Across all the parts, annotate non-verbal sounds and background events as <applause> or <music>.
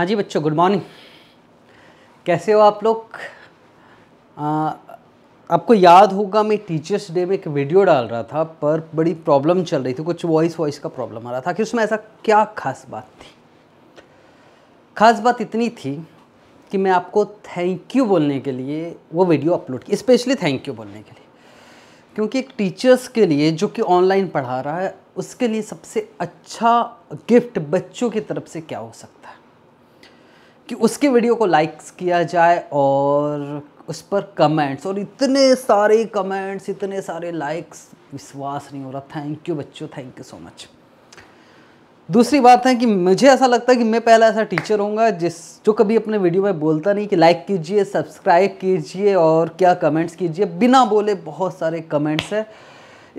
हाँ जी बच्चों good morning कैसे हो आप लोग आपको याद होगा मैं टीचर्स डे में एक वीडियो डाल रहा था पर बड़ी प्रॉब्लम चल रही थी कुछ वॉइस वॉइस का प्रॉब्लम आ रहा था कि उसमें ऐसा क्या खास बात थी खास बात इतनी थी कि मैं आपको थैंक यू बोलने के लिए वो वीडियो अपलोड की स्पेशली थैंक यू बोलने के लिए क्योंकि एक टीचर्स के लिए जो कि ऑनलाइन पढ़ा रहा है उसके लिए सबसे अच्छा गिफ्ट बच्चों की तरफ से क्या हो सकता है कि उसके वीडियो को लाइक्स किया जाए और उस पर कमेंट्स और इतने सारे कमेंट्स इतने सारे लाइक्स विश्वास नहीं हो रहा थैंक यू बच्चों थैंक यू सो मच दूसरी बात है कि मुझे ऐसा लगता है कि मैं पहला ऐसा टीचर हूँ जिस जो कभी अपने वीडियो में बोलता नहीं कि लाइक कीजिए सब्सक्राइब कीजिए और क्या कमेंट्स कीजिए बिना बोले बहुत सारे कमेंट्स है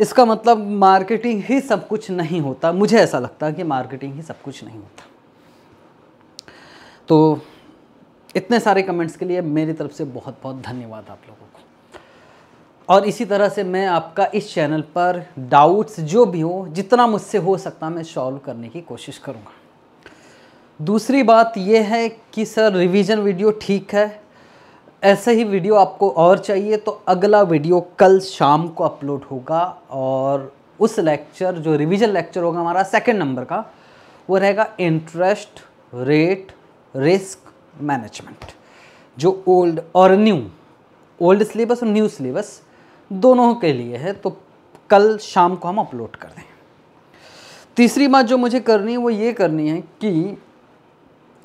इसका मतलब मार्केटिंग ही सब कुछ नहीं होता मुझे ऐसा लगता है कि मार्केटिंग ही सब कुछ नहीं होता तो इतने सारे कमेंट्स के लिए मेरी तरफ से बहुत बहुत धन्यवाद आप लोगों को और इसी तरह से मैं आपका इस चैनल पर डाउट्स जो भी हो जितना मुझसे हो सकता मैं सॉल्व करने की कोशिश करूँगा दूसरी बात यह है कि सर रिवीजन वीडियो ठीक है ऐसे ही वीडियो आपको और चाहिए तो अगला वीडियो कल शाम को अपलोड होगा और उस लेक्चर जो रिवीजन लेक्चर होगा हमारा सेकंड नंबर का वो रहेगा इंटरेस्ट रेट रिस्क मैनेजमेंट जो ओल्ड और न्यू ओल्ड सिलेबस और न्यू सिलेबस दोनों के लिए है तो कल शाम को हम अपलोड कर दें तीसरी बात जो मुझे करनी है वो ये करनी है कि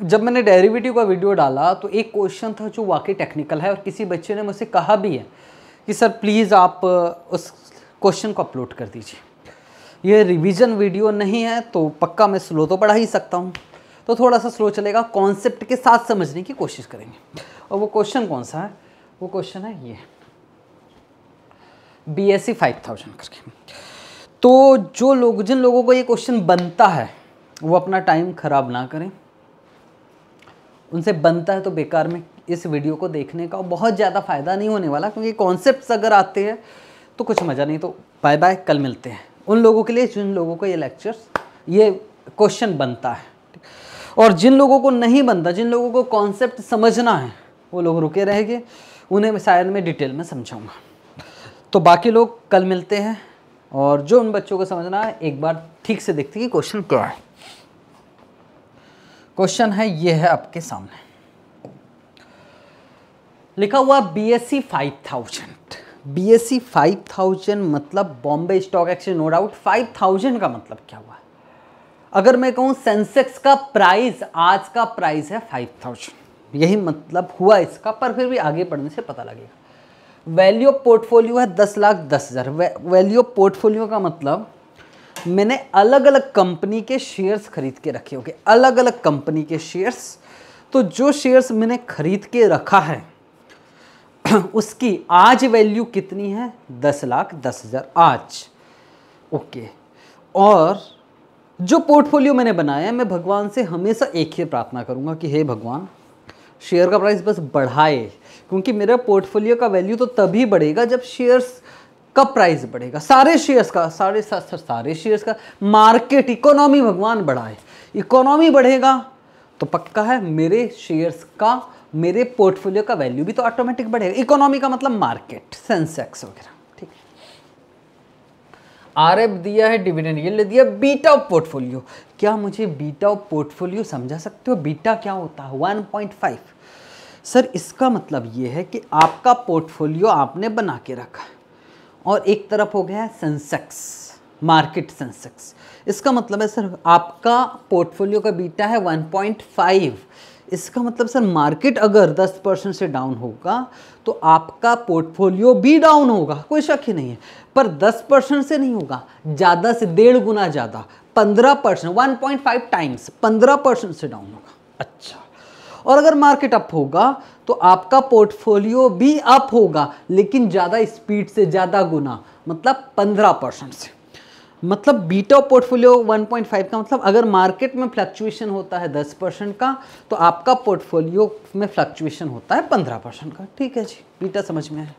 जब मैंने डेरिवेटिव का वीडियो डाला तो एक क्वेश्चन था जो वाकई टेक्निकल है और किसी बच्चे ने मुझसे कहा भी है कि सर प्लीज़ आप उस क्वेश्चन को अपलोड कर दीजिए ये रिवीजन वीडियो नहीं है तो पक्का मैं स्लो तो पढ़ा ही सकता हूँ तो थोड़ा सा स्लो चलेगा कॉन्सेप्ट के साथ समझने की कोशिश करेंगे और वो क्वेश्चन कौन सा है वो क्वेश्चन है ये B S C five thousand करके तो जो लोग जिन लोगों को ये क्वेश्चन बनता है वो अपना टाइम ख़राब ना करें उनसे बनता है तो बेकार में इस वीडियो को देखने का बहुत ज़्यादा फ़ायदा नहीं होने वाला क्योंकि कॉन्सेप्ट अगर आते हैं तो कुछ मज़ा नहीं तो बाय बाय कल मिलते हैं उन लोगों के लिए जिन लोगों को ये लेक्चर्स ये क्वेश्चन बनता है और जिन लोगों को नहीं बनता जिन लोगों को कॉन्सेप्ट समझना है वो लोग रुके रहेंगे उन्हें शायद मैं डिटेल में समझाऊंगा तो बाकी लोग कल मिलते हैं और जो उन बच्चों को समझना है एक बार ठीक से देखते कि क्वेश्चन क्या है क्वेश्चन है ये है आपके सामने लिखा हुआ B S C five thousand B S C five thousand मतलब Bombay stock exchange no doubt five thousand का मतलब क्या हुआ अगर मैं कहूँ सेंसेक्स का प्राइस आज का प्राइस है फाइव थाउजेंड यही मतलब हुआ इसका पर फिर भी आगे बढ़ने से पता लगेगा वैल्यू ऑफ पोर्टफोलियो है दस लाख दस हज़ार वैल्यू ऑफ पोर्टफोलियो का मतलब मैंने अलग अलग कंपनी के शेयर्स खरीद के रखे होंगे अलग अलग कंपनी के शेयर्स तो जो शेयर्स मैंने खरीद के रखा है <clears throat> उसकी आज वैल्यू कितनी है दस लाख दस हज़ार आज ओके और जो पोर्टफोलियो मैंने बनाया है मैं भगवान से हमेशा एक ही प्रार्थना करूंगा कि हे भगवान शेयर का प्राइस बस बढ़ाए क्योंकि मेरा पोर्टफोलियो का वैल्यू तो तभी बढ़ेगा जब शेयर्स का प्राइस बढ़ेगा सारे शेयर्स का सारे सा, सारे शेयर्स का मार्केट इकोनॉमी भगवान बढ़ाए इकोनॉमी बढ़ेगा तो पक्का है मेरे शेयर्स का मेरे पोर्टफोलियो का वैल्यू भी तो ऑटोमेटिक बढ़ेगा इकोनॉमी का मतलब मार्केट सेंसेक्स वगैरह आर दिया है डिविडेंड ये दिया बीटा ऑफ पोर्टफोलियो क्या मुझे बीटा ऑफ पोर्टफोलियो समझा सकते हो बीटा क्या होता है 1.5 सर इसका मतलब ये है कि आपका पोर्टफोलियो आपने बना के रखा और एक तरफ हो गया है सेंसेक्स मार्केट सेंसेक्स इसका मतलब है सर आपका पोर्टफोलियो का बीटा है वन इसका मतलब सर मार्केट अगर 10 परसेंट से डाउन होगा तो आपका पोर्टफोलियो भी डाउन होगा कोई शक ही नहीं है पर 10 परसेंट से नहीं होगा ज़्यादा से डेढ़ गुना ज़्यादा 15 परसेंट वन टाइम्स 15 परसेंट से डाउन होगा अच्छा और अगर मार्केट अप होगा तो आपका पोर्टफोलियो भी अप होगा लेकिन ज़्यादा स्पीड से ज़्यादा गुना मतलब पंद्रह परसेंट से मतलब बीटा पोर्टफोलियो 1.5 का मतलब अगर मार्केट में फ्लक्चुएशन होता है 10 परसेंट का तो आपका पोर्टफोलियो में फ्लक्चुएशन होता है 15 परसेंट का ठीक है जी बीटा समझ में है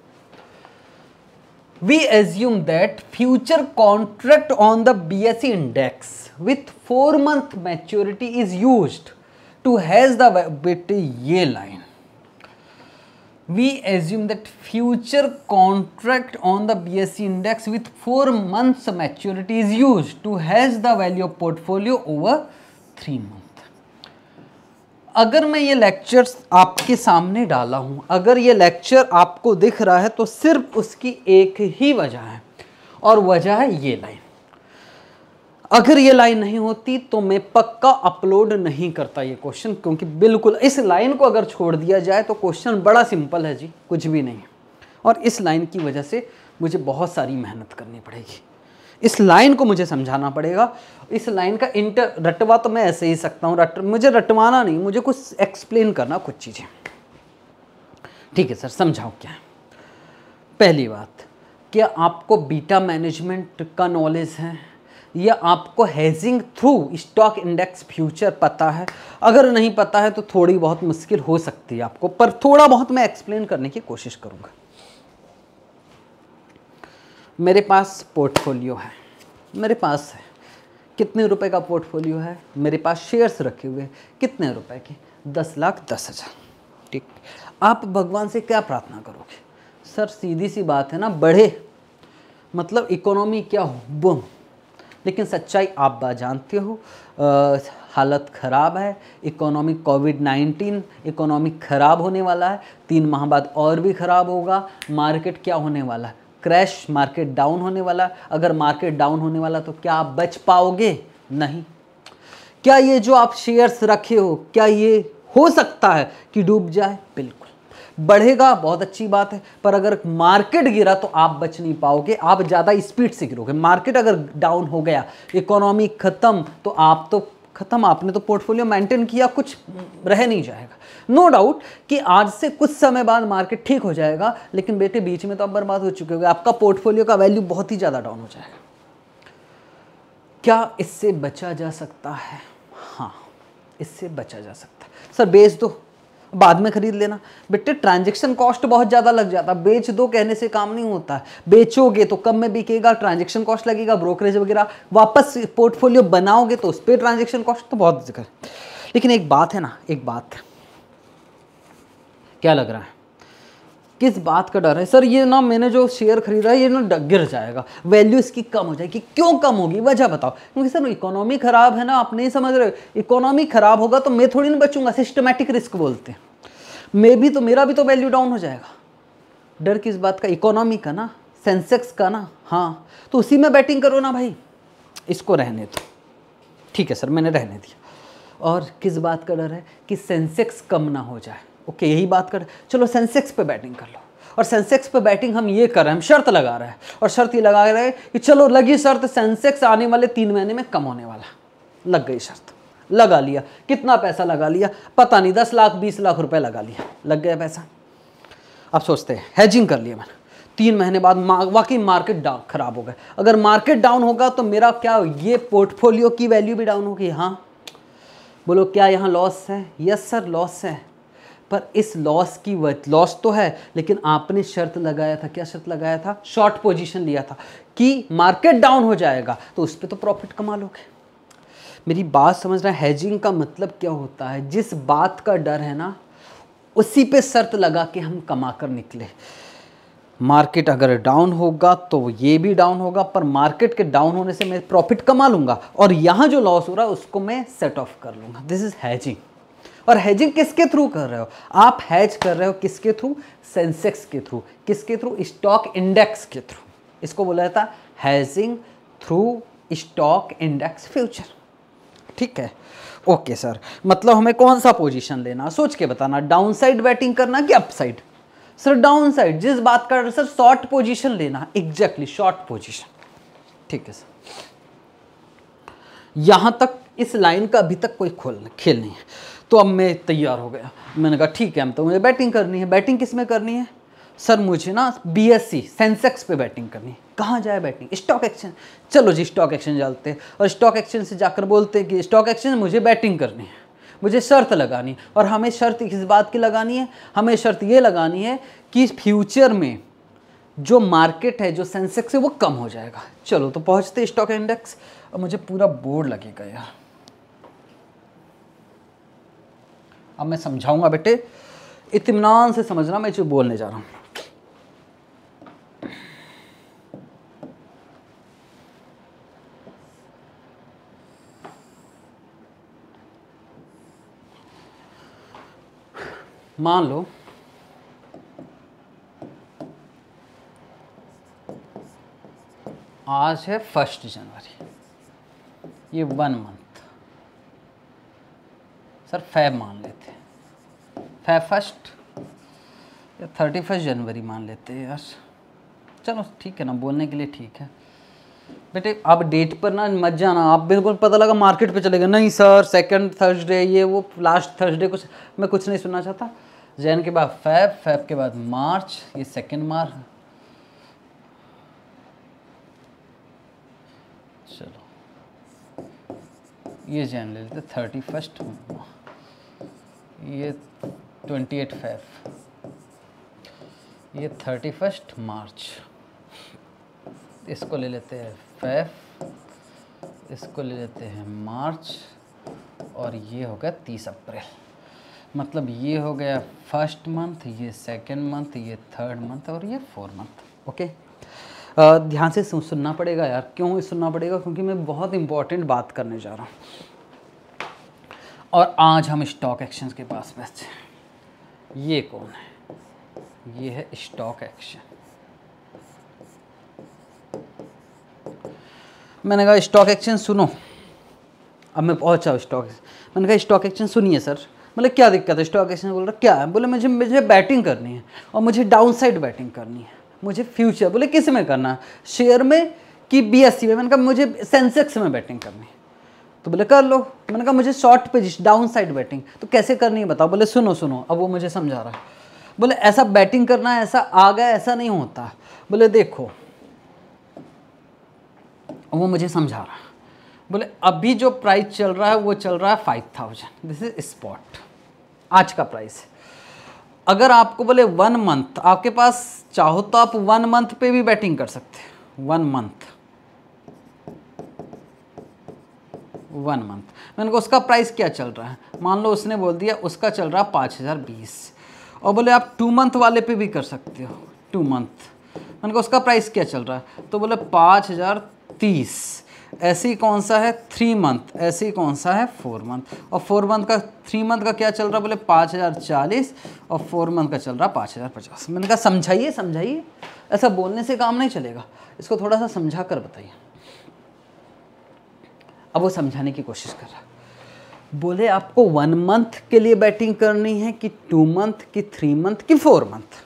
we assume that future contract on the BSE index with four month maturity is used to hedge the bit ये line we assume that future contract on the BSE index with four months maturity is used to hedge the value of portfolio over 3 month. अगर मैं ये lectures आपके सामने डाला हूँ अगर ये लेक्चर आपको दिख रहा है तो सिर्फ उसकी एक ही वजह है और वजह है ये लाइन अगर ये लाइन नहीं होती तो मैं पक्का अपलोड नहीं करता ये क्वेश्चन क्योंकि बिल्कुल इस लाइन को अगर छोड़ दिया जाए तो क्वेश्चन बड़ा सिंपल है जी कुछ भी नहीं है और इस लाइन की वजह से मुझे बहुत सारी मेहनत करनी पड़ेगी इस लाइन को मुझे समझाना पड़ेगा इस लाइन का इंटर रटवा तो मैं ऐसे ही सकता हूँ रट मुझे रटवाना नहीं मुझे कुछ एक्सप्लेन करना कुछ चीज़ें ठीक है सर समझाओ क्या है पहली बात क्या आपको बीटा मैनेजमेंट का नॉलेज है या आपको hedging through stock index future पता है अगर नहीं पता है तो थोड़ी बहुत मुश्किल हो सकती है आपको पर थोड़ा बहुत मैं एक्सप्लेन करने की कोशिश करूंगा मेरे पास पोर्टफोलियो है मेरे पास है कितने रुपए का पोर्टफोलियो है मेरे पास शेयर्स रखे हुए हैं कितने रुपए के दस लाख दस हज़ार ठीक आप भगवान से क्या प्रार्थना करोगे सर सीधी सी बात है ना बढ़े मतलब इकोनॉमी क्या हो बम लेकिन सच्चाई आप जानते हो हालत ख़राब है इकोनॉमी कोविड 19 इकोनॉमी ख़राब होने वाला है तीन माह बाद और भी ख़राब होगा मार्केट क्या होने वाला है क्रैश मार्केट डाउन होने वाला है अगर मार्केट डाउन होने वाला तो क्या आप बच पाओगे नहीं क्या ये जो आप शेयर्स रखे हो क्या ये हो सकता है कि डूब जाए बिल्कुल बढ़ेगा बहुत अच्छी बात है पर अगर मार्केट गिरा तो आप बच नहीं पाओगे आप ज़्यादा स्पीड से गिरोगे मार्केट अगर डाउन हो गया इकोनॉमी ख़त्म तो आप तो ख़त्म आपने तो पोर्टफोलियो मेंटेन किया कुछ रह नहीं जाएगा नो no डाउट कि आज से कुछ समय बाद मार्केट ठीक हो जाएगा लेकिन बेटे बीच में तो आप बर्बाद हो चुके होंगे आपका पोर्टफोलियो का वैल्यू बहुत ही ज़्यादा डाउन हो जाएगा क्या इससे बचा जा सकता है हाँ इससे बचा जा सकता है सर बेच दो बाद में खरीद लेना बेटे ट्रांजेक्शन कॉस्ट बहुत ज़्यादा लग जाता बेच दो कहने से काम नहीं होता बेचोगे तो कम में बिकेगा ट्रांजेक्शन कॉस्ट लगेगा ब्रोकरेज वगैरह वापस पोर्टफोलियो बनाओगे तो उस पर ट्रांजेक्शन कॉस्ट तो बहुत लेकिन एक बात है ना एक बात क्या लग रहा है किस बात का डर है सर ये ना मैंने जो शेयर खरीदा है ये ना गिर जाएगा वैल्यू इसकी कम हो जाएगी क्यों कम होगी वजह बताओ क्योंकि सर इकोनॉमी ख़राब है ना आप नहीं समझ रहे इकोनॉमी ख़राब होगा तो मैं थोड़ी ना बचूंगा सिस्टमेटिक रिस्क बोलते हैं मे भी तो मेरा भी तो वैल्यू डाउन हो जाएगा डर किस बात का इकोनॉमी का ना सेंसेक्स का ना हाँ तो उसी में बैटिंग करो ना भाई इसको रहने दो ठीक है सर मैंने रहने दिया और किस बात का डर है कि सेंसेक्स कम ना हो जाए ओके यही बात कर चलो सेंसेक्स पे बैटिंग कर लो और सेंसेक्स पे बैटिंग हम ये कर रहे हैं हम शर्त लगा रहे हैं और शर्त ये लगा रहे हैं कि चलो लगी शर्त सेंसेक्स आने वाले तीन महीने में कम होने वाला लग गई शर्त लगा लिया कितना पैसा लगा लिया पता नहीं दस लाख बीस लाख रुपए लगा लिया लग गया पैसा अब सोचते हैं हैजिंग कर लिया मैंने तीन महीने बाद वाकई मार्केट डाउन खराब हो गए अगर मार्केट डाउन होगा तो मेरा क्या ये पोर्टफोलियो की वैल्यू भी डाउन होगी हाँ बोलो क्या यहाँ लॉस है यस सर लॉस है पर इस लॉस की वजह लॉस तो है लेकिन आपने शर्त लगाया था क्या शर्त लगाया था शॉर्ट पोजीशन लिया था कि मार्केट डाउन हो जाएगा तो उस पर तो प्रॉफिट कमा लोगे मेरी बात समझना हैजिंग का मतलब क्या होता है जिस बात का डर है ना उसी पे शर्त लगा के हम कमा कर निकले मार्केट अगर डाउन होगा तो ये भी डाउन होगा पर मार्केट के डाउन होने से मैं प्रॉफिट कमा लूँगा और यहाँ जो लॉस हो रहा है उसको मैं सेट ऑफ कर लूँगा दिस इज़ हैजिंग और हेजिंग किसके थ्रू कर रहे हो आप हैज कर रहे हो किसके थ्रू सेंसेक्स के थ्रू किसके थ्रू स्टॉक इंडेक्स के थ्रू इसको बोला जाता है hedging through stock index future ठीक है ओके सर मतलब हमें कौन सा पोजीशन लेना सोच के बताना डाउन साइड बैटिंग करना कि अपसाइड सर डाउन साइड जिस बात कर रहे सर शॉर्ट पोजीशन लेना एग्जैक्टली शॉर्ट पोजीशन ठीक है सर यहां तक इस लाइन का अभी तक कोई खोल खेल नहीं है तो अब मैं तैयार हो गया मैंने कहा ठीक है हम तो मुझे बैटिंग करनी है बैटिंग किस में करनी है सर मुझे ना बी एस सी सेंसेक्स पे बैटिंग करनी है कहाँ जाए बैटिंग स्टॉक एक्सचेंज चलो जी स्टॉक एक्सचेंज डालते हैं और स्टॉक एक्सचेंज से जाकर बोलते हैं कि स्टॉक एक्सचेंज मुझे बैटिंग करनी है मुझे शर्त लगानी है और हमें शर्त इस बात की लगानी है हमें शर्त ये लगानी है कि फ्यूचर में जो मार्केट है जो सेंसेक्स है वो कम हो जाएगा चलो तो पहुँचते स्टॉक इंडेक्स और मुझे पूरा बोर्ड लगेगा यार अब मैं समझाऊंगा बेटे इतमान से समझना मैं जो बोलने जा रहा हूं मान लो आज है फर्स्ट जनवरी ये वन मंथ सर फैब मान फर्स्ट या थर्टी फर्स्ट जनवरी मान लेते हैं यार चलो ठीक है ना बोलने के लिए ठीक है बेटे आप डेट पर ना मत जाना आप बिल्कुल पता लगा मार्केट पे चले गए नहीं सर सेकंड थर्सडे ये वो लास्ट थर्सडे कुछ मैं कुछ नहीं सुनना चाहता जैन के बाद फैब फैब के बाद मार्च ये सेकंड मार्च चलो ये जैन ले लेते थर्टी फर्स्ट ये ट्वेंटी एट फैफ ये थर्टी फर्स्ट मार्च इसको ले लेते हैं फैफ इसको ले लेते हैं मार्च और ये हो गया तीस अप्रैल मतलब ये हो गया फर्स्ट मंथ ये सेकेंड मंथ ये थर्ड मंथ और ये फोर मंथ ओके ध्यान से सुनना पड़ेगा यार क्यों सुनना पड़ेगा क्योंकि मैं बहुत इंपॉर्टेंट बात करने जा रहा हूँ और आज हम स्टॉक एक्सचेंज के पास बैठे ये कौन है ये है स्टॉक एक्शन मैंने कहा स्टॉक एक्सचेंज सुनो अब मैं पहुंचा स्टॉक मैंने कहा स्टॉक एक्सचेंज सुनिए सर मतलब क्या दिक्कत है स्टॉक एक्सचेंज बोल रहा क्या है बोले मुझे मुझे बैटिंग करनी है और मुझे डाउन साइड बैटिंग करनी है मुझे फ्यूचर बोले किस में करना है शेयर में कि बीएससी e में मैंने कहा मुझे सेंसेक्स में बैटिंग करनी है तो बोले कर लो मैंने कहा मुझे short position down side betting तो कैसे करनी है बताओ बोले सुनो सुनो अब वो मुझे समझा रहा है बोले ऐसा बैटिंग करना है ऐसा आ गया ऐसा नहीं होता बोले देखो वो मुझे समझा रहा है बोले अभी जो प्राइस चल रहा है वो चल रहा है five thousand this is spot आज का प्राइस है अगर आपको बोले वन मंथ आपके पास चाहो तो आप वन मंथ पे भी बैटिंग कर सकते हैं वन मंथ वन मंथ मैंने कहा उसका प्राइस क्या चल रहा है मान लो उसने बोल दिया उसका चल रहा है पाँच हज़ार बीस और बोले आप टू मंथ वाले पे भी कर सकते हो टू मंथ मैंने कहा उसका प्राइस क्या चल रहा है तो बोले पाँच हज़ार तीस ऐसी कौन सा है थ्री मंथ ऐसी कौन सा है फोर मंथ और फोर मंथ का थ्री मंथ का क्या चल रहा बोले पाँच हज़ार चालीस और फोर मंथ का चल रहा पाँच हज़ार पचास मैंने कहा समझाइए समझाइए ऐसा बोलने से काम नहीं चलेगा इसको थोड़ा सा समझा कर बताइए अब वो समझाने की कोशिश कर रहा बोले आपको वन मंथ के लिए बैटिंग करनी है कि टू मंथ कि थ्री मंथ कि फोर मंथ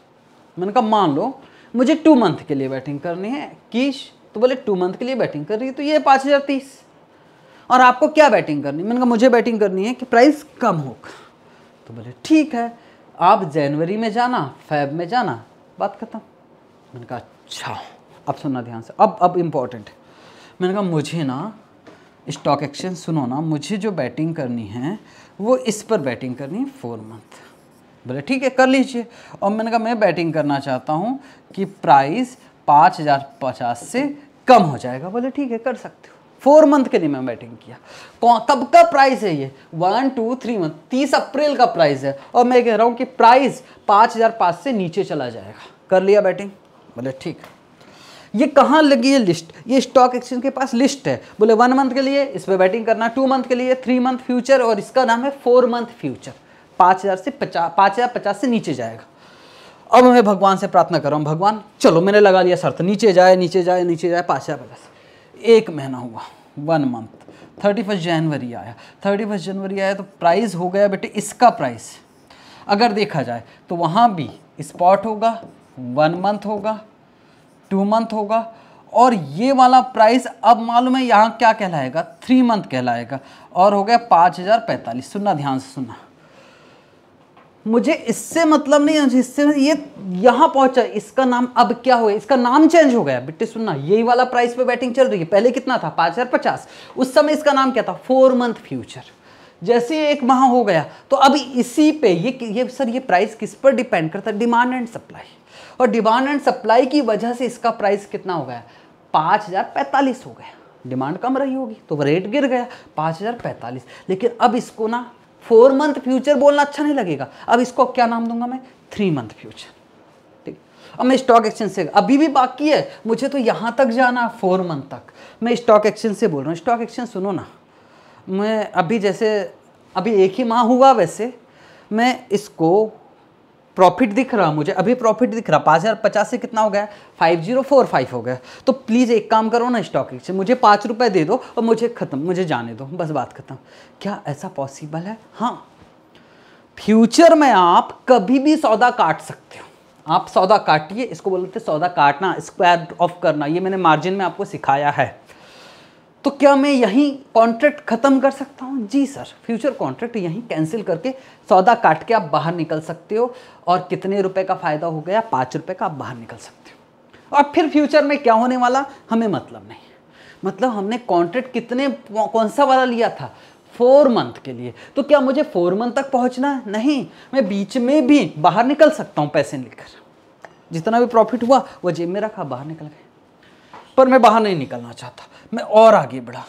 मैंने कहा मान लो मुझे टू मंथ के लिए बैटिंग करनी है किश तो बोले टू मंथ के लिए बैटिंग कर रही है तो ये पाँच हज़ार तीस और आपको क्या बैटिंग करनी मैंने कहा मुझे बैटिंग करनी है कि प्राइस कम होगा तो बोले ठीक है आप जनवरी में जाना फैब में जाना बात खत्म मैंने कहा अच्छा अब सुनना ध्यान से अब अब इम्पोर्टेंट मैंने कहा मुझे ना स्टॉक एक्सचेंज सुनो ना मुझे जो बैटिंग करनी है वो इस पर बैटिंग करनी है फोर मंथ बोले ठीक है कर लीजिए और मैंने कहा मैं बैटिंग करना चाहता हूँ कि प्राइस पाँच हज़ार पचास से कम हो जाएगा बोले ठीक है कर सकते हो फोर मंथ के लिए मैं बैटिंग किया कौन कब का प्राइस है ये वन टू थ्री मंथ तीस अप्रैल का प्राइस है और मैं कह रहा हूँ कि प्राइस पाँच हज़ार पाँच से नीचे चला जाएगा कर लिया बैटिंग बोले ठीक है ये कहाँ लगी है लिस्ट ये स्टॉक एक्सचेंज के पास लिस्ट है बोले वन मंथ के लिए इस पर बैटिंग करना टू मंथ के लिए थ्री मंथ फ्यूचर और इसका नाम है फोर मंथ फ्यूचर पाँच हज़ार से पचास पाँच हज़ार पचास से नीचे जाएगा अब मैं भगवान से प्रार्थना कर रहा हूँ भगवान चलो मैंने लगा लिया शर्त नीचे जाए नीचे जाए नीचे जाए पाँच हज़ार पचास एक महीना हुआ वन मंथ थर्टी फर्स्ट जनवरी आया थर्टी फर्स्ट जनवरी आया तो प्राइस हो गया बेटे इसका प्राइस अगर देखा जाए तो वहाँ भी स्पॉट होगा वन मंथ होगा टू मंथ होगा और ये वाला प्राइस अब मालूम है यहाँ क्या कहलाएगा थ्री मंथ कहलाएगा और हो गया पाँच हज़ार पैंतालीस सुनना ध्यान से सुनना मुझे इससे मतलब नहीं इससे ये यहाँ पहुंचा इसका नाम अब क्या हो गया इसका नाम चेंज हो गया बिट्टी सुनना यही वाला प्राइस पे बैटिंग चल रही है पहले कितना था पाँच हज़ार पचास उस समय इसका नाम क्या था फोर मंथ फ्यूचर जैसे एक माह हो गया तो अब इसी पे ये ये सर ये प्राइस किस पर डिपेंड करता है डिमांड एंड सप्लाई और डिमांड एंड सप्लाई की वजह से इसका प्राइस कितना हो गया पाँच हज़ार पैंतालीस हो गया डिमांड कम रही होगी तो रेट गिर गया पाँच हज़ार पैंतालीस लेकिन अब इसको ना फोर मंथ फ्यूचर बोलना अच्छा नहीं लगेगा अब इसको क्या नाम दूंगा मैं थ्री मंथ फ्यूचर ठीक अब मैं स्टॉक एक्सचेंज से अभी भी बाकी है मुझे तो यहाँ तक जाना फोर मंथ तक मैं स्टॉक एक्सचेंज से बोल रहा हूँ स्टॉक एक्सचेंज सुनो ना मैं अभी जैसे अभी एक ही माह हुआ वैसे मैं इसको प्रॉफिट दिख रहा मुझे अभी प्रॉफिट दिख रहा पाँच हज़ार पचास से कितना हो गया फाइव जीरो फोर फाइव हो गया तो प्लीज़ एक काम करो ना स्टॉक एक्सचेंज मुझे पाँच रुपये दे दो और मुझे ख़त्म मुझे जाने दो बस बात ख़त्म क्या ऐसा पॉसिबल है हाँ फ्यूचर में आप कभी भी सौदा काट सकते हो आप सौदा काटिए इसको बोलते हैं सौदा काटना स्क्वायर ऑफ करना ये मैंने मार्जिन में आपको सिखाया है तो क्या मैं यहीं कॉन्ट्रैक्ट ख़त्म कर सकता हूँ जी सर फ्यूचर कॉन्ट्रैक्ट यहीं कैंसिल करके सौदा काट के आप बाहर निकल सकते हो और कितने रुपए का फ़ायदा हो गया पाँच रुपए का आप बाहर निकल सकते हो और फिर फ्यूचर में क्या होने वाला हमें मतलब नहीं मतलब हमने कॉन्ट्रैक्ट कितने कौन सा वाला लिया था फोर मंथ के लिए तो क्या मुझे फोर मंथ तक पहुँचना है नहीं मैं बीच में भी बाहर निकल सकता हूँ पैसे लेकर जितना भी प्रॉफिट हुआ वो जेब में रखा बाहर निकल गए पर मैं बाहर नहीं निकलना चाहता मैं और आगे बढ़ा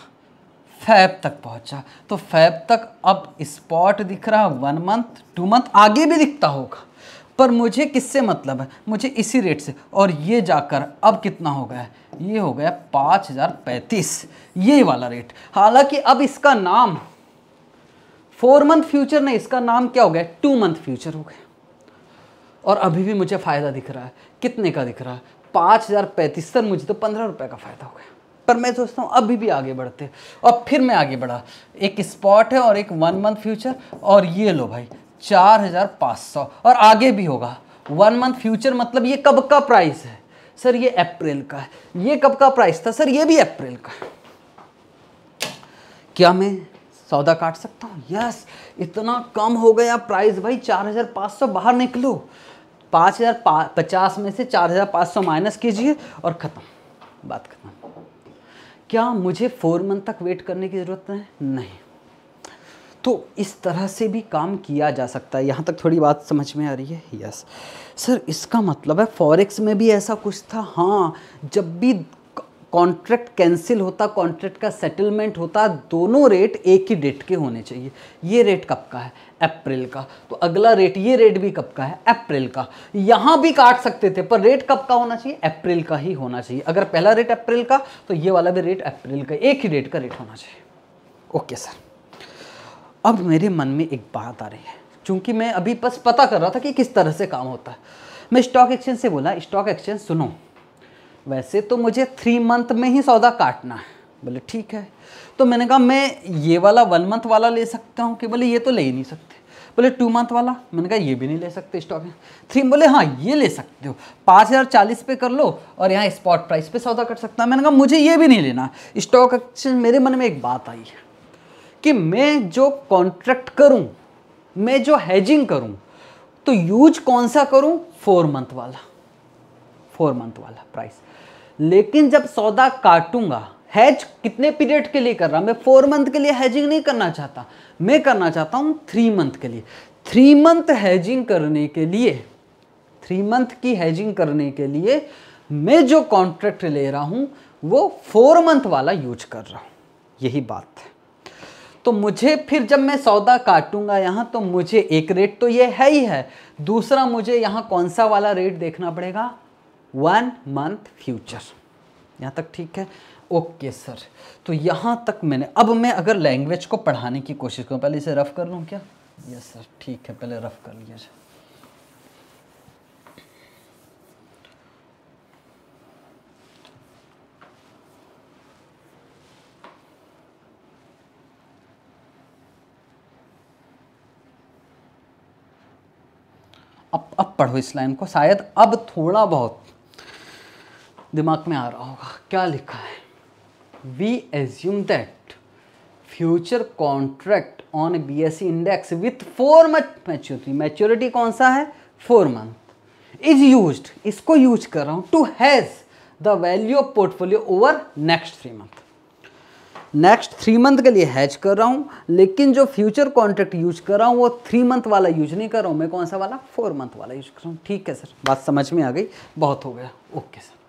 फैब तक पहुंचा तो फैब तक अब स्पॉट दिख रहा वन मंथ टू मंथ आगे भी दिखता होगा पर मुझे किससे मतलब है मुझे इसी रेट से और ये जाकर अब कितना हो गया ये हो गया पाँच हज़ार पैंतीस ये वाला रेट हालांकि अब इसका नाम फोर मंथ फ्यूचर नहीं इसका नाम क्या हो गया टू मंथ फ्यूचर हो गया और अभी भी मुझे फ़ायदा दिख रहा है कितने का दिख रहा है पाँच हज़ार पैंतीस सर मुझे तो पंद्रह रुपये का फ़ायदा हो गया पर मैं सोचता हूँ अभी भी आगे बढ़ते और फिर मैं आगे बढ़ा एक स्पॉट है और एक वन मंथ फ्यूचर और ये लो भाई चार हज़ार पाँच सौ और आगे भी होगा वन मंथ फ्यूचर मतलब ये कब का प्राइस है सर ये अप्रैल का है ये कब का प्राइस था सर ये भी अप्रैल का है क्या मैं सौदा काट सकता हूँ यस इतना कम हो गया प्राइस भाई चार हज़ार पाँच सौ बाहर निकलो पाँच हज़ार पचास में से चार हज़ार पाँच सौ माइनस कीजिए और ख़त्म बात ख़त्म क्या मुझे फोर मंथ तक वेट करने की ज़रूरत है नहीं तो इस तरह से भी काम किया जा सकता है यहाँ तक थोड़ी बात समझ में आ रही है यस सर इसका मतलब है फॉरेक्स में भी ऐसा कुछ था हाँ जब भी कॉन्ट्रैक्ट कैंसिल होता कॉन्ट्रैक्ट का सेटलमेंट होता दोनों रेट एक ही डेट के होने चाहिए ये रेट कब का है अप्रैल का तो अगला रेट ये रेट भी कब का है अप्रैल का यहाँ भी काट सकते थे पर रेट कब का होना चाहिए अप्रैल का ही होना चाहिए अगर पहला रेट अप्रैल का तो ये वाला भी रेट अप्रैल का एक ही डेट का रेट होना चाहिए ओके सर अब मेरे मन में एक बात आ रही है क्योंकि मैं अभी बस पता कर रहा था कि किस तरह से काम होता है मैं स्टॉक एक्सचेंज से बोला स्टॉक एक्सचेंज सुनो वैसे तो मुझे थ्री मंथ में ही सौदा काटना है बोले ठीक है तो मैंने कहा मैं ये वाला वन मंथ वाला ले सकता हूँ कि बोले ये तो ले ही नहीं सकते बोले टू मंथ वाला मैंने कहा ये भी नहीं ले सकते स्टॉक में थ्री बोले हाँ ये ले सकते हो पाँच हज़ार चालीस पे कर लो और यहाँ स्पॉट प्राइस पे सौदा कर सकता मैंने कहा मुझे ये भी नहीं लेना स्टॉक एक्सचेंज मेरे मन में एक बात आई है कि मैं जो कॉन्ट्रैक्ट करूँ मैं जो हैजिंग करूँ तो यूज कौन सा करूँ फोर मंथ वाला फोर मंथ वाला प्राइस लेकिन जब सौदा काटूंगा हैज कितने पीरियड के लिए कर रहा मैं फोर मंथ के लिए हैजिंग नहीं करना चाहता मैं करना चाहता हूं थ्री मंथ के लिए थ्री मंथ हैजिंग करने के लिए थ्री मंथ की हैजिंग करने के लिए मैं जो कॉन्ट्रैक्ट ले रहा हूं वो फोर मंथ वाला यूज कर रहा हूं यही बात है तो मुझे फिर जब मैं सौदा काटूंगा यहां तो मुझे एक रेट तो ये है ही है दूसरा मुझे यहां कौन सा वाला रेट देखना पड़ेगा वन मंथ फ्यूचर यहाँ तक ठीक है ओके सर तो यहाँ तक मैंने अब मैं अगर लैंग्वेज को पढ़ाने की कोशिश करूँ पहले इसे रफ़ कर लूँ क्या यस सर ठीक है पहले रफ़ कर लिया अब अब पढ़ो इस लाइन को शायद अब थोड़ा बहुत दिमाग में आ रहा होगा क्या लिखा है we assume that future contract on B S C index with four month maturity maturity कौन सा है फोर मंथ इज यूज इसको यूज कर रहा हूँ to has the value of portfolio over next three month next three month के लिए has कर रहा हूँ लेकिन जो फ्यूचर कॉन्ट्रैक्ट यूज कर रहा हूँ वो थ्री मंथ वाला यूज नहीं कर रहा हूँ मैं कौन सा वाला फोर मंथ वाला यूज कर रहा हूँ ठीक है सर बात समझ में आ गई बहुत हो गया ओके सर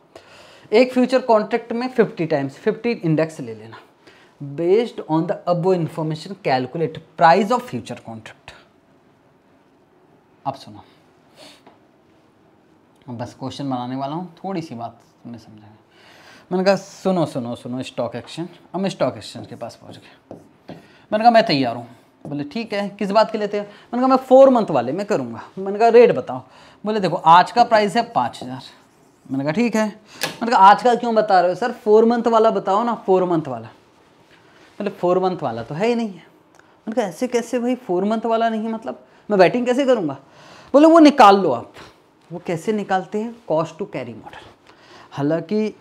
एक फ्यूचर कॉन्ट्रैक्ट में फिफ्टी टाइम्स फिफ्टी इंडेक्स ले लेना based on the above information calculate price of future contract अब सुनो बस क्वेश्चन बनाने वाला हूँ थोड़ी सी बात मैं समझाया मैंने कहा सुनो सुनो सुनो स्टॉक एक्सचेंज अब मैं स्टॉक एक्सचेंज के पास पहुँच गया मैंने कहा मैं तैयार हूँ बोले ठीक है किस बात के लिए तैयार मैंने कहा मैं फोर मंथ वाले में करूँगा मैंने कहा रेट बताओ बोले देखो आज का प्राइस है पाँच हज़ार मैंने कहा ठीक है मैंने कहा आज का क्यों बता रहे हो सर फोर मंथ वाला बताओ ना फोर मंथ वाला मतलब फोर मंथ वाला तो है ही नहीं है मैंने कहा ऐसे कैसे भाई फोर मंथ वाला नहीं मतलब मैं बैटिंग कैसे करूँगा बोले वो निकाल लो आप वो कैसे निकालते हैं कॉस्ट टू कैरी मॉडल हालांकि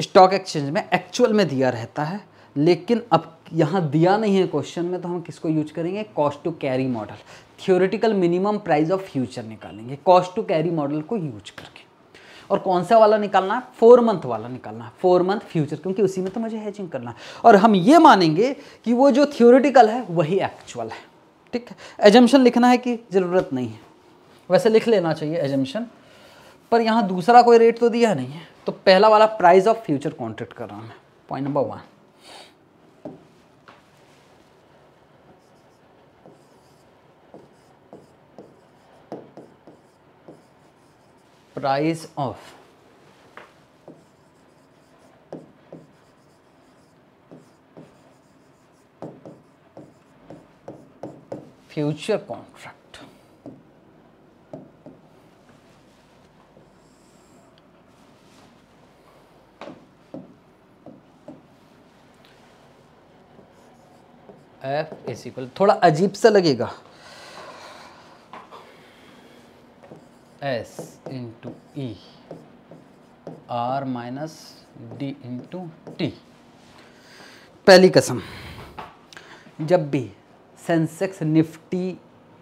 स्टॉक एक्सचेंज में एक्चुअल में दिया रहता है लेकिन अब यहाँ दिया नहीं है क्वेश्चन में तो हम किसको यूज करेंगे cost to carry model theoretical minimum price of future निकालेंगे कॉस्ट टू कैरी मॉडल को यूज करके और कौन सा वाला निकालना है फोर मंथ वाला निकालना है फोर मंथ फ्यूचर क्योंकि उसी में तो मुझे हैचिंग करना है और हम ये मानेंगे कि वो जो थियोरिटिकल है वही एक्चुअल है ठीक है एजम्पन लिखना है कि ज़रूरत नहीं है वैसे लिख लेना चाहिए एजम्पन पर यहाँ दूसरा कोई रेट तो दिया नहीं है तो पहला वाला प्राइस ऑफ फ्यूचर कॉन्ट्रैक्ट कर रहा हूँ मैं point number one price of future contract F is equal थोड़ा अजीब सा लगेगा S into e r minus D into t पहली कसम जब भी सेंसेक्स निफ्टी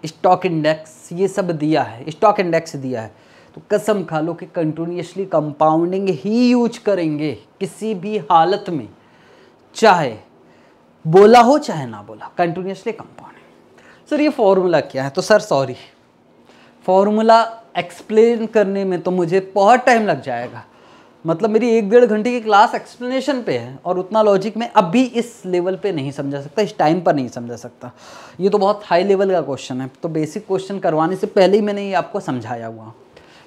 स्टॉक इंडेक्स ये सब दिया है स्टॉक इंडेक्स दिया है तो कसम खा लो कि कंटिन्यूसली कंपाउंडिंग ही यूज करेंगे किसी भी हालत में चाहे बोला हो चाहे ना बोला कंटिन्यूसली कंपाउंडिंग सर ये फॉर्मूला क्या है तो सर सॉरी फॉर्मूला एक्सप्लेन करने में तो मुझे बहुत टाइम लग जाएगा मतलब मेरी एक डेढ़ घंटे की क्लास एक्सप्लेनेशन पे है और उतना लॉजिक मैं अभी इस लेवल पे नहीं समझा सकता इस टाइम पर नहीं समझा सकता ये तो बहुत हाई लेवल का क्वेश्चन है तो बेसिक क्वेश्चन करवाने से पहले ही मैंने ये आपको समझाया हुआ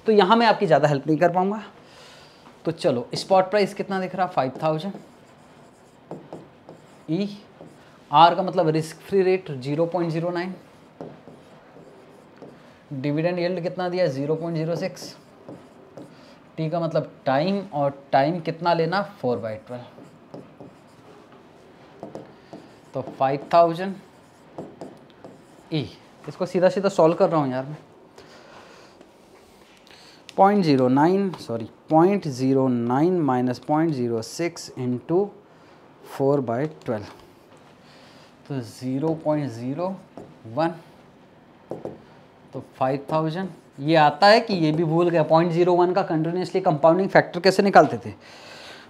तो यहाँ मैं आपकी ज़्यादा हेल्प नहीं कर पाऊँगा तो चलो स्पॉट प्राइस कितना दिख रहा फाइव थाउजेंड ई आर का मतलब risk free rate zero point zero nine dividend yield कितना दिया zero point zero six T का मतलब टाइम और टाइम कितना लेना फोर बाई ट्वेल्व तो फाइव थाउजेंड ई इसको सीधा सीधा सॉल्व कर रहा हूँ यार मैं point zero nine sorry point zero nine minus point zero six into four by twelve तो ज़ीरो पॉइंट ज़ीरो वन तो फाइव थाउजेंड ये आता है कि ये भी भूल गया पॉइंट जीरो वन का कंटिन्यूसली कंपाउंडिंग फैक्टर कैसे निकालते थे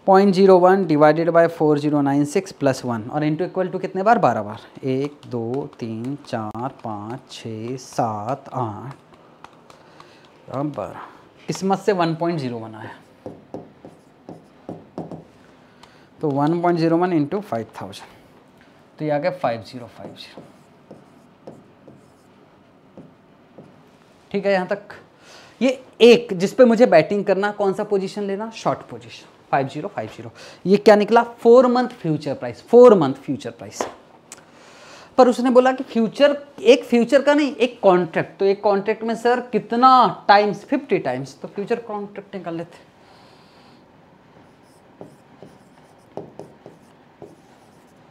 point zero one divided by four zero nine six plus one और इंटू इक्वल टू कितने बार बारह बार एक दो तीन चार पाँच छ सात आठ बारह किस्मत से वन पॉइंट जीरो वन आया तो one point zero one into five thousand तो ये आ गया फाइव जीरो फाइव जीरो ठीक है यहाँ तक ये एक जिस पे मुझे बैटिंग करना कौन सा पोजीशन लेना short position five zero five zero ये क्या निकला four month future price four month future price पर उसने बोला कि फ्यूचर एक फ्यूचर का नहीं एक कॉन्ट्रैक्ट तो एक कॉन्ट्रैक्ट में सर कितना टाइम्स फिफ्टी टाइम्स तो फ्यूचर कॉन्ट्रैक्ट निकाल लेते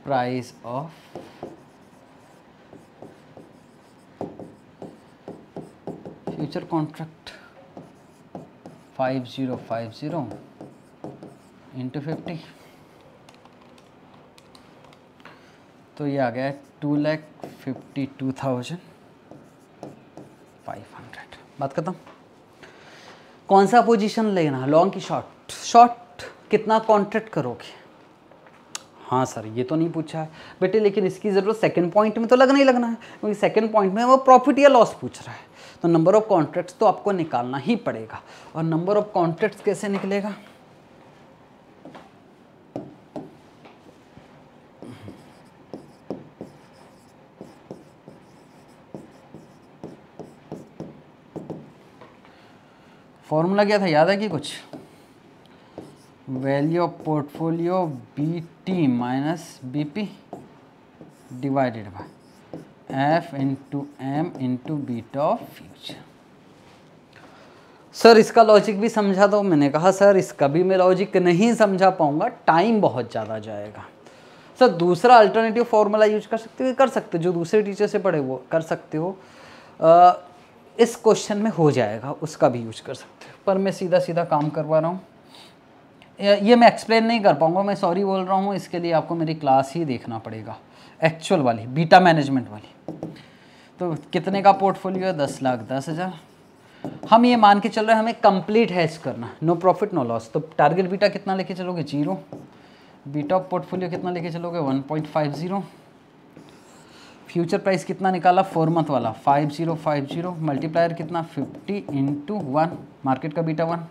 price of signature contract five zero five zero into fifty तो ये आ गया two lakh fifty two thousand five hundred बात करता हूँ कौन सा पोजीशन लेना लॉन्ग की शॉर्ट शॉर्ट कितना कॉन्ट्रैक्ट करोगे हाँ सर ये तो नहीं पूछा है बेटे लेकिन इसकी ज़रूरत सेकंड पॉइंट में तो लगना ही लगना है क्योंकि सेकंड पॉइंट में वो प्रॉफिट या लॉस पूछ रहा है तो नंबर ऑफ कॉन्ट्रैक्ट्स तो आपको निकालना ही पड़ेगा और नंबर ऑफ कॉन्ट्रैक्ट्स कैसे निकलेगा फॉर्मूला क्या था याद है कि कुछ value of portfolio B T minus B P divided by F into M into beta of future sir इसका लॉजिक भी समझा दो तो मैंने कहा सर इसका भी मैं लॉजिक नहीं समझा पाऊंगा टाइम बहुत ज़्यादा जाएगा सर दूसरा अल्टरनेटिव फॉर्मूला यूज कर सकते हो कर सकते हो जो दूसरे टीचर से पढ़े वो कर सकते हो इस क्वेश्चन में हो जाएगा उसका भी यूज कर सकते हो पर मैं सीधा सीधा काम करवा रहा हूँ ये मैं एक्सप्लेन नहीं कर पाऊँगा मैं सॉरी बोल रहा हूँ इसके लिए आपको मेरी क्लास ही देखना पड़ेगा एक्चुअल वाली बीटा मैनेजमेंट वाली तो कितने का पोर्टफोलियो है दस लाख दस हज़ार हम ये मान के चल रहे हैं हमें कंप्लीट हैच करना नो प्रॉफिट नो लॉस तो टारगेट बीटा कितना लेके चलोगे जीरो बीटा पोर्टफोलियो कितना लेके चलोगे one point five zero future price कितना निकाला फोर मंथ वाला five zero five zero multiplier कितना फिफ्टी इंटू वन मार्केट का बीटा वन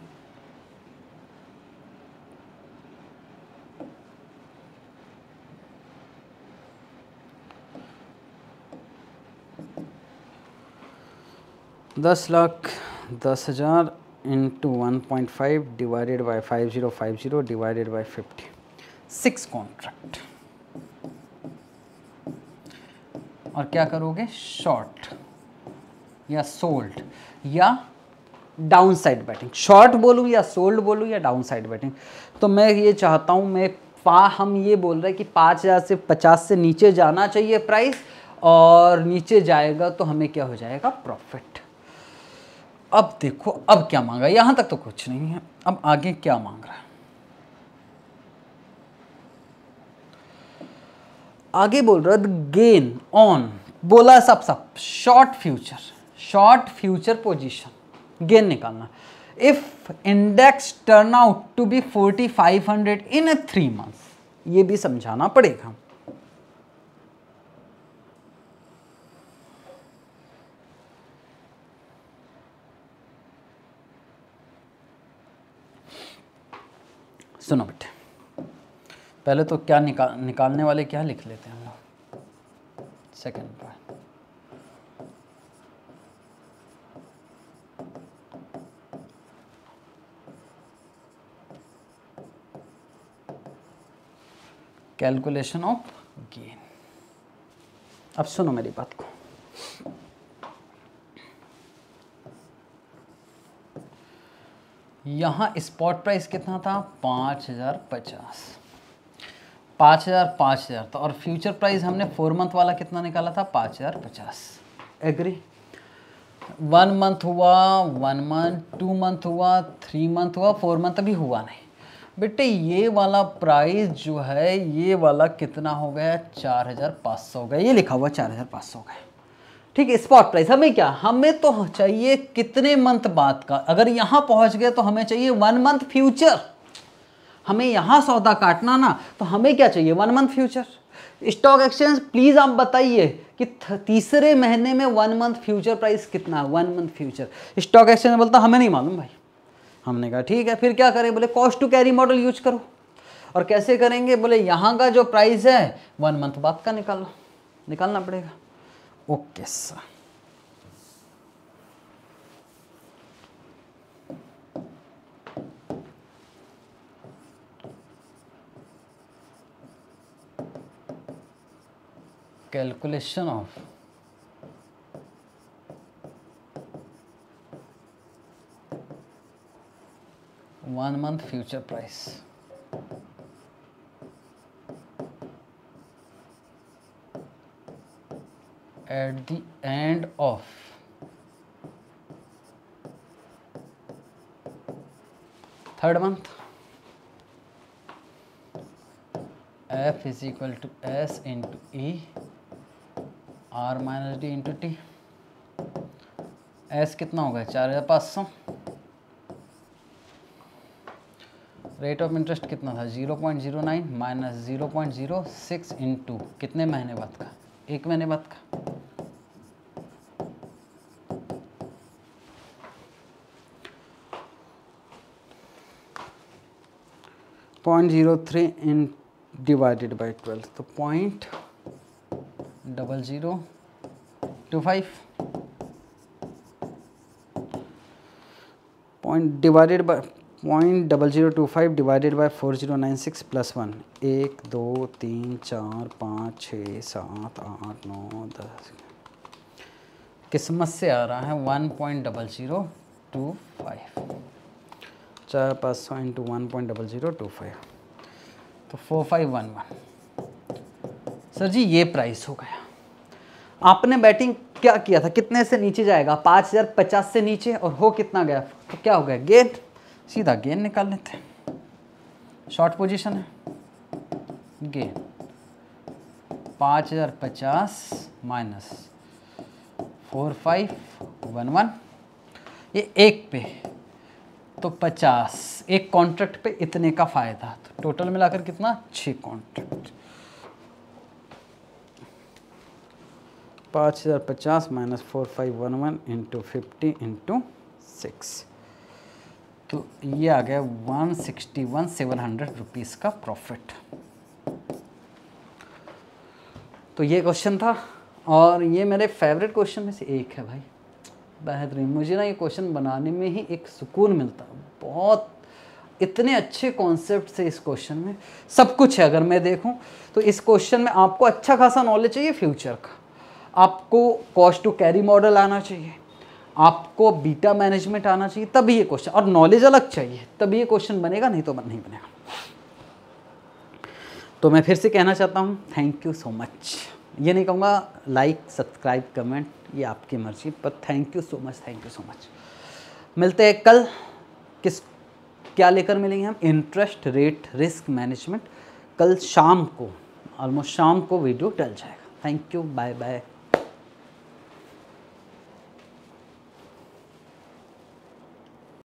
दस लाख दस हज़ार into one point five divided by five zero five zero divided by fifty six contract और क्या करोगे शॉर्ट या सोल्ड या डाउन साइड बैटिंग शॉर्ट बोलूँ या सोल्ड बोलूँ या डाउन साइड बैटिंग तो मैं ये चाहता हूँ मैं पा हम ये बोल रहे हैं कि पाँच हज़ार से पचास से नीचे जाना चाहिए प्राइस और नीचे जाएगा तो हमें क्या हो जाएगा प्रॉफिट अब देखो अब क्या मांगा यहां तक तो कुछ नहीं है अब आगे क्या मांग रहा है आगे बोल रहा गेन ऑन बोला सब सब short future short future position gain निकालना if index turn out to be forty five hundred in three month ये भी समझाना पड़ेगा सुनो बेटे पहले तो क्या निकाल निकालने वाले क्या लिख लेते हैं हम लोग second point calculation of gain अब सुनो मेरी बात को यहाँ स्पॉट प्राइस कितना था पाँच हज़ार पचास पाँच हज़ार पाँच हज़ार था और फ्यूचर प्राइस हमने फोर मंथ वाला कितना निकाला था पाँच हज़ार पचास एग्री वन मंथ हुआ वन मंथ टू मंथ हुआ थ्री मंथ हुआ फोर मंथ अभी हुआ नहीं बेटे ये वाला प्राइस जो है ये वाला कितना हो गया चार हज़ार पाँच सौ हो गया ये लिखा हुआ चार हज़ार पाँच सौ हो गया ठीक है स्पॉट प्राइस हमें क्या हमें तो चाहिए कितने मंथ बाद का अगर यहाँ पहुँच गए तो हमें चाहिए वन मंथ फ्यूचर हमें यहाँ सौदा काटना ना तो हमें क्या चाहिए one month future stock exchange please आप बताइए कि तीसरे महीने में वन मंथ फ्यूचर प्राइस कितना है one month future stock exchange बोलता हमें नहीं मालूम भाई हमने कहा ठीक है फिर क्या करें बोले cost to carry model use करो और कैसे करेंगे बोले यहाँ का जो प्राइस है वन मंथ बाद का निकालो निकालना पड़ेगा Okay, calculation of one month future price at the end of third month f is equal to s into e r minus D into T S कितना हो गया चार हज़ार पाँच सौ रेट ऑफ इंटरेस्ट कितना था zero point zero nine minus zero point zero six into कितने महीने बाद का एक महीने बाद का point zero three in divided by twelve तो point double zero two five point divided by point double zero two five divided by four zero nine six plus one एक दो तीन चार पाँच छः सात आठ नौ दस किस्मत से आ रहा है one point double zero two five चार पाँच सौ into one point double zero two five तो four five one one sir जी ये प्राइस हो गया आपने बैटिंग क्या किया था कितने से नीचे जाएगा पाँच हज़ार पचास से नीचे और हो कितना गया तो क्या हो गया गेंद सीधा गेंद निकाल लेते हैं शॉर्ट पोजीशन है गेंद पाँच हज़ार पचास minus four five one one ये एक पे तो पचास एक कॉन्ट्रैक्ट पे इतने का फ़ायदा तो टोटल मिलाकर कितना छ कॉन्ट्रैक्ट पांच हज़ार पचास minus four five one one into fifty into six तो ये आ गया one sixty one seven hundred rupees का प्रॉफिट तो ये क्वेश्चन था और ये मेरे फेवरेट क्वेश्चन में से एक है भाई बेहतरीन मुझे ना ये क्वेश्चन बनाने में ही एक सुकून मिलता बहुत इतने अच्छे कॉन्सेप्ट से इस क्वेश्चन में सब कुछ है अगर मैं देखूं तो इस क्वेश्चन में आपको अच्छा खासा नॉलेज चाहिए फ्यूचर का आपको कॉस्ट टू कैरी मॉडल आना चाहिए आपको बीटा मैनेजमेंट आना चाहिए तभी ये क्वेश्चन और नॉलेज अलग चाहिए तभी ये क्वेश्चन बनेगा नहीं तो नहीं बनेगा तो मैं फिर से कहना चाहता हूँ थैंक यू सो मच ये नहीं कहूँगा लाइक सब्सक्राइब कमेंट ये आपकी मर्जी पर thank you so much thank you so much मिलते हैं कल किस क्या लेकर मिलेंगे हम इंटरेस्ट रेट रिस्क मैनेजमेंट कल शाम को ऑलमोस्ट शाम को वीडियो डल जाएगा थैंक यू बाय बाय